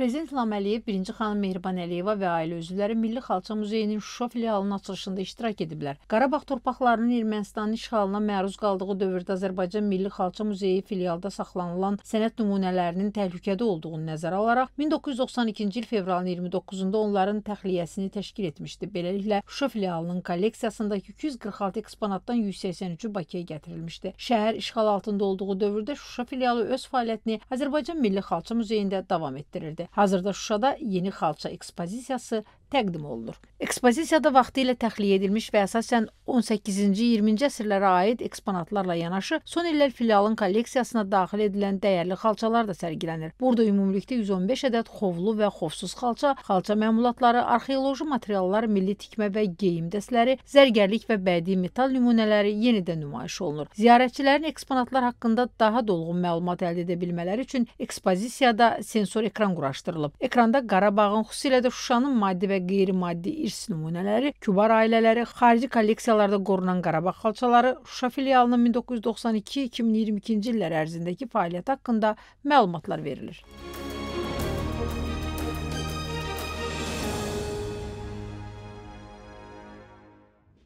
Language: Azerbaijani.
Prezident İlham Əliyev, birinci xanım Mehriban Əliyeva və ailə üzvləri Milli Xalça Muzeyinin Şuşa filialının açılışında iştirak ediblər. Qarabağ torpaqlarının Ermənistanın işğalına məruz qaldığı dövrdə Azərbaycan Milli Xalça Muzeyi filialda saxlanılan sənət nümunələrinin təhlükədə olduğunu nəzərə alaraq 1992-ci il fevralın 29-da onların təxliyəsini təşkil etmişdi. Beləliklə, Şuşa filialının kolleksiyasındakı 246 eksponatdan 183-ü Bakıya gətirilmişdi. Şəhər işğal altında olduğu dövrdə Şuşa filialı öz fəaliyyətini Azərbaycan Milli Xalça Muzeyində davam etdirirdi. Hazırda Şuşada yeni xalça ekspozisiyası təqdim olunur. Ekspozisiyada vaxtı ilə təxliyə edilmiş və əsasən 18-ci, 20-ci əsrlərə aid eksponatlarla yanaşı son illər filialın kolleksiyasına daxil edilən dəyərli xalçalar da sərgilənir. Burada ümumilikdə 115 ədəd xovlu və xovsuz xalça, xalça məmulatları, arxeoloji materiallar, milli tikmə və geyim dəstləri, zərgərlik və bədii metal nümunələri yenidən nümayiş olunur. Ziyarətçilərin eksponatlar haqqında daha dolğun məlumat əldə edə bilmələri üçün ekspozisiyada sensor ekran quraşdırılıb. Ekranda Qarabağın, xüsusilə də Şuşanın maddi və qeyri-maddi irs nümunələri, kübar ailələri, xarici kolleksiyalarda qorunan Qarabağ xalçaları Şuşa filialının 1992-2022-ci illər ərzindəki fəaliyyəti haqqında məlumatlar verilir.